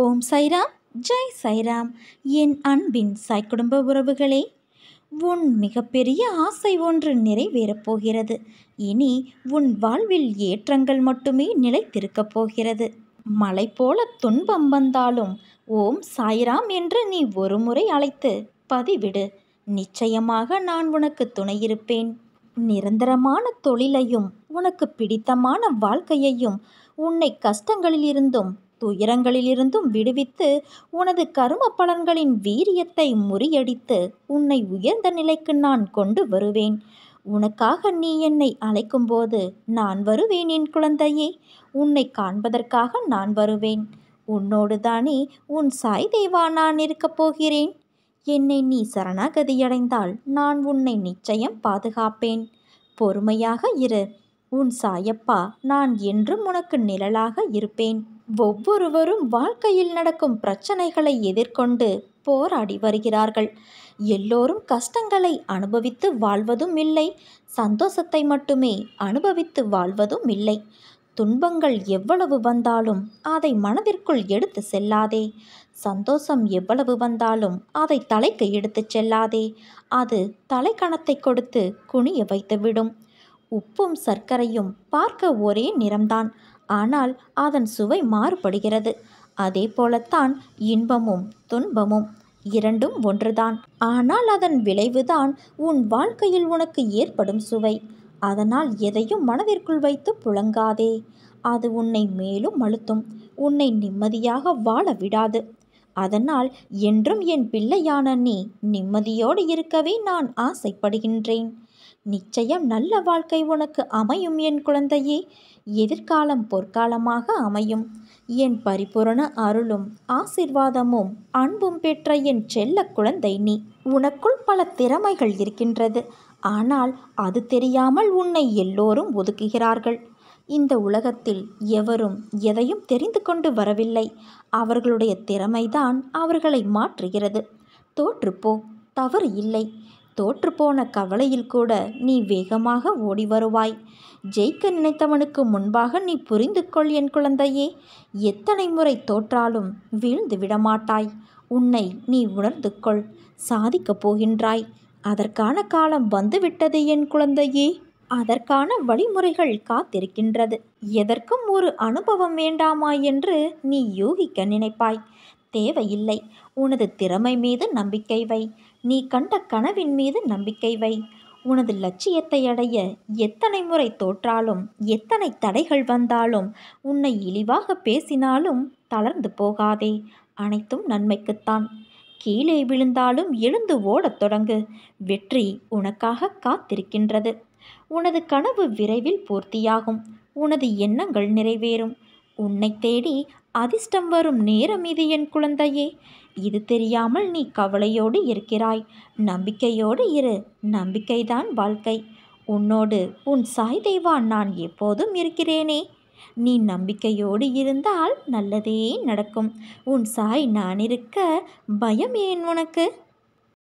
ஓம் சைராம் ஜெய் சைராம் என் அன்பின் சாய் குடும்ப உறவுகளே உன் மிகப்பெரிய ஆசை ஒன்று நிறைவேறப் போகிறது இனி உன் வாழ்வில் ஏற்றங்கள் மட்டுமே நிலைத்திருக்கப் போகிறது மலை போல துன்பம் வந்தாலும் ஓம் சாய்ராம் என்று நீ ஒருமுறை அழைத்து பதிவிடு நிச்சயமாக நான் உனக்கு துணையிருப்பேன் நிரந்தரமான தொழிலையும் உனக்கு பிடித்தமான வாழ்க்கையையும் உன்னை கஷ்டங்களிலிருந்தும் துயரங்களிலிருந்தும் விடுவித்து உனது கரும பலன்களின் வீரியத்தை முறியடித்து உன்னை உயர்ந்த நிலைக்கு நான் கொண்டு வருவேன் உனக்காக நீ என்னை அழைக்கும்போது நான் வருவேன் என் குழந்தையே உன்னை காண்பதற்காக நான் வருவேன் உன்னோடு தானே உன் சாய் தேவா நான் இருக்கப் போகிறேன் என்னை நீ சரணாகதியடைந்தால் நான் உன்னை நிச்சயம் பாதுகாப்பேன் பொறுமையாக இரு உன் சாயப்பா நான் என்றும் உனக்கு நிழலாக இருப்பேன் ஒவ்வொருவரும் வாழ்க்கையில் நடக்கும் பிரச்சனைகளை எதிர்கொண்டு போராடி வருகிறார்கள் எல்லோரும் கஷ்டங்களை அனுபவித்து வாழ்வதும் இல்லை சந்தோஷத்தை மட்டுமே அனுபவித்து வாழ்வதும் இல்லை துன்பங்கள் எவ்வளவு வந்தாலும் அதை மனதிற்குள் எடுத்து செல்லாதே சந்தோஷம் எவ்வளவு வந்தாலும் அதை தலைக்கு எடுத்து செல்லாதே அது தலைக்கணத்தை கொடுத்து குனிய வைத்துவிடும் உப்பும் சர்க்கரையும் பார்க்க ஒரே நிறம்தான் ஆனால் அதன் சுவை மாறுபடுகிறது அதே போலத்தான் இன்பமும் துன்பமும் இரண்டும் ஒன்றுதான் ஆனால் அதன் விளைவுதான் உன் வாழ்க்கையில் உனக்கு ஏற்படும் சுவை அதனால் எதையும் மனதிற்குள் வைத்து புழங்காதே அது உன்னை மேலும் அழுத்தும் உன்னை நிம்மதியாக வாழ விடாது அதனால் என்றும் என் பிள்ளையான நீ நிம்மதியோடு இருக்கவே நான் ஆசைப்படுகின்றேன் நிச்சயம் நல்ல வாழ்க்கை உனக்கு அமையும் என் குழந்தையே எதிர்காலம் பொற்காலமாக அமையும் என் பரிபூரண அருளும் ஆசிர்வாதமும் அன்பும் பெற்ற என் செல்ல குழந்தை நீ உனக்குள் பல திறமைகள் இருக்கின்றது ஆனால் அது தெரியாமல் உன்னை எல்லோரும் ஒதுக்குகிறார்கள் இந்த உலகத்தில் எவரும் எதையும் தெரிந்து கொண்டு வரவில்லை அவர்களுடைய திறமைதான் அவர்களை மாற்றுகிறது தோற்றுப்போ தவறு இல்லை தோற்றுப்போன கவலையில் கூட நீ வேகமாக ஓடி வருவாய் ஜெயிக்க நினைத்தவனுக்கு முன்பாக நீ புரிந்து கொள் என் குழந்தையே எத்தனை முறை தோற்றாலும் வீழ்ந்து விடமாட்டாய் உன்னை நீ உணர்ந்து கொள் சாதிக்கப் போகின்றாய் அதற்கான காலம் வந்துவிட்டது என் குழந்தையே அதற்கான வழிமுறைகள் காத்திருக்கின்றது எதற்கும் ஒரு அனுபவம் வேண்டாமா என்று நீ யூகிக்க நினைப்பாய் தேவையில்லை உனது திறமை மீது நம்பிக்கை வை நீ கண்ட கனவின் மீது நம்பிக்கை வை உனது லட்சியத்தை அடைய எத்தனை முறை தோற்றாலும் எத்தனை தடைகள் வந்தாலும் உன்னை இழிவாக பேசினாலும் தளர்ந்து போகாதே அனைத்தும் நன்மைக்குத்தான் கீழே விழுந்தாலும் எழுந்து ஓடத் தொடங்கு வெற்றி உனக்காக காத்திருக்கின்றது உனது கனவு விரைவில் பூர்த்தியாகும் உனது எண்ணங்கள் நிறைவேறும் உன்னை தேடி அதிர்ஷ்டம் வரும் நேரம் இது என் குழந்தையே இது தெரியாமல் நீ கவலையோடு இருக்கிறாய் நம்பிக்கையோடு இரு நம்பிக்கைதான் வாழ்க்கை உன்னோடு உன் சாய் தெய்வா நான் எப்போதும் இருக்கிறேனே நீ நம்பிக்கையோடு இருந்தால் நல்லதே நடக்கும் உன் சாய் நான் இருக்க பயம் ஏன் உனக்கு